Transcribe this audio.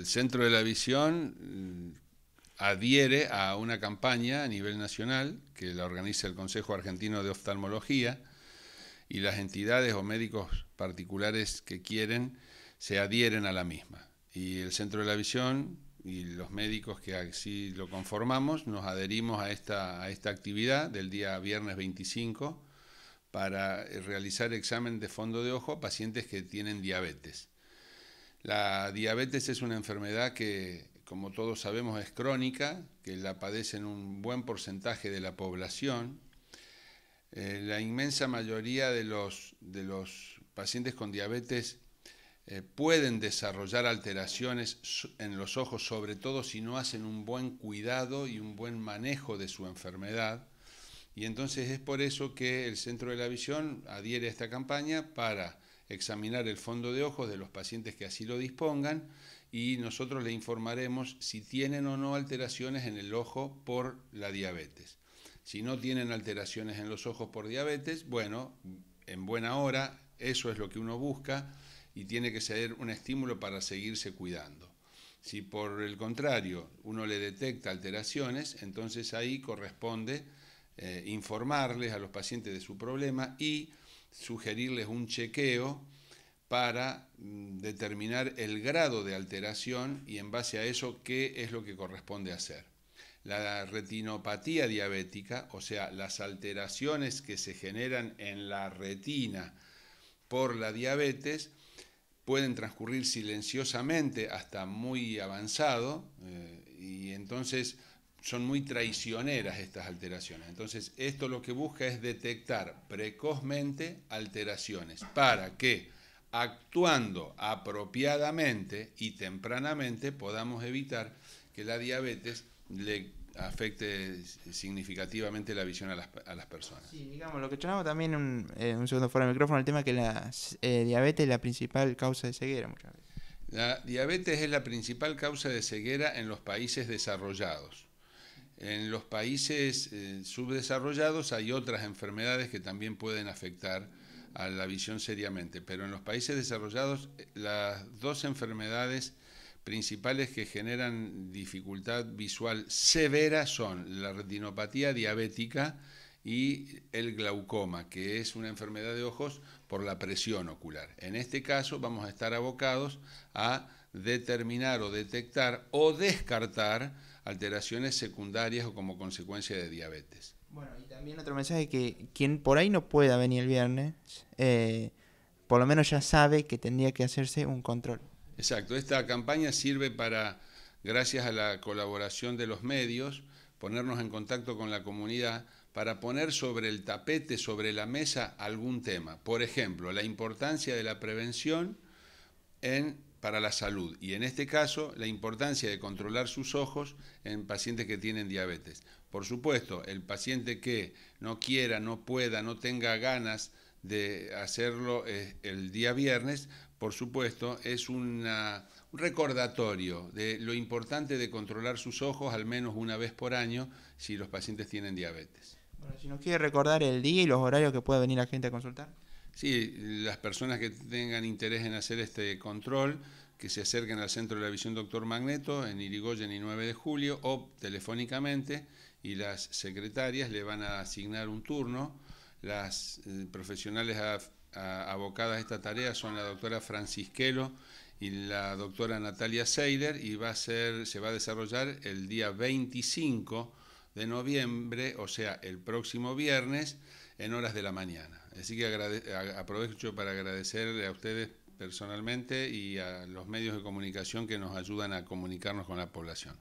el Centro de la Visión mm, adhiere a una campaña a nivel nacional que la organiza el Consejo Argentino de Oftalmología y las entidades o médicos particulares que quieren se adhieren a la misma. Y el Centro de la Visión y los médicos que así lo conformamos nos adherimos a esta, actividad del día viernes 25 para realizar examen de fondo de ojo a pacientes que tienen diabetes. La diabetes es una enfermedad que, como todos sabemos, es crónica, que la padecen un buen porcentaje de la población. Eh, la inmensa mayoría de los, de los pacientes con diabetes eh, pueden desarrollar alteraciones en los ojos, sobre todo si no hacen un buen cuidado y un buen manejo de su enfermedad. Y entonces es por eso que el Centro de la Visión adhiere a esta campaña para examinar el fondo de ojos de los pacientes que así lo dispongan y nosotros le informaremos si tienen o no alteraciones en el ojo por la diabetes. Si no tienen alteraciones en los ojos por diabetes, bueno, en buena hora, eso es lo que uno busca y tiene que ser un estímulo para seguirse cuidando. Si por el contrario uno le detecta alteraciones, entonces ahí corresponde eh, informarles a los pacientes de su problema y sugerirles un chequeo para mm, determinar el grado de alteración y en base a eso qué es lo que corresponde hacer. La retinopatía diabética, o sea, las alteraciones que se generan en la retina por la diabetes, pueden transcurrir silenciosamente hasta muy avanzado eh, y entonces son muy traicioneras estas alteraciones. Entonces, esto lo que busca es detectar precozmente alteraciones para que actuando apropiadamente y tempranamente podamos evitar que la diabetes le afecte significativamente la visión a las, a las personas. Sí, digamos, lo que echamos también un, eh, un segundo fuera del micrófono, el tema que la eh, diabetes es la principal causa de ceguera muchas veces. La diabetes es la principal causa de ceguera en los países desarrollados. En los países eh, subdesarrollados hay otras enfermedades que también pueden afectar a la visión seriamente, pero en los países desarrollados eh, las dos enfermedades principales que generan dificultad visual severa son la retinopatía diabética y el glaucoma, que es una enfermedad de ojos por la presión ocular. En este caso vamos a estar abocados a determinar o detectar o descartar alteraciones secundarias o como consecuencia de diabetes. Bueno, y también otro mensaje que quien por ahí no pueda venir el viernes, eh, por lo menos ya sabe que tendría que hacerse un control. Exacto, esta campaña sirve para, gracias a la colaboración de los medios, ponernos en contacto con la comunidad para poner sobre el tapete, sobre la mesa, algún tema. Por ejemplo, la importancia de la prevención en para la salud y en este caso la importancia de controlar sus ojos en pacientes que tienen diabetes. Por supuesto, el paciente que no quiera, no pueda, no tenga ganas de hacerlo eh, el día viernes, por supuesto, es un recordatorio de lo importante de controlar sus ojos al menos una vez por año si los pacientes tienen diabetes. Bueno, si nos quiere recordar el día y los horarios que puede venir la gente a consultar. Sí, las personas que tengan interés en hacer este control, que se acerquen al Centro de la Visión Doctor Magneto en Irigoyen y 9 de julio o telefónicamente y las secretarias le van a asignar un turno. Las eh, profesionales abocadas a esta tarea son la doctora Francisquelo y la doctora Natalia Seiler y va a ser, se va a desarrollar el día 25 de noviembre, o sea, el próximo viernes, en horas de la mañana. Así que aprovecho para agradecerle a ustedes personalmente y a los medios de comunicación que nos ayudan a comunicarnos con la población.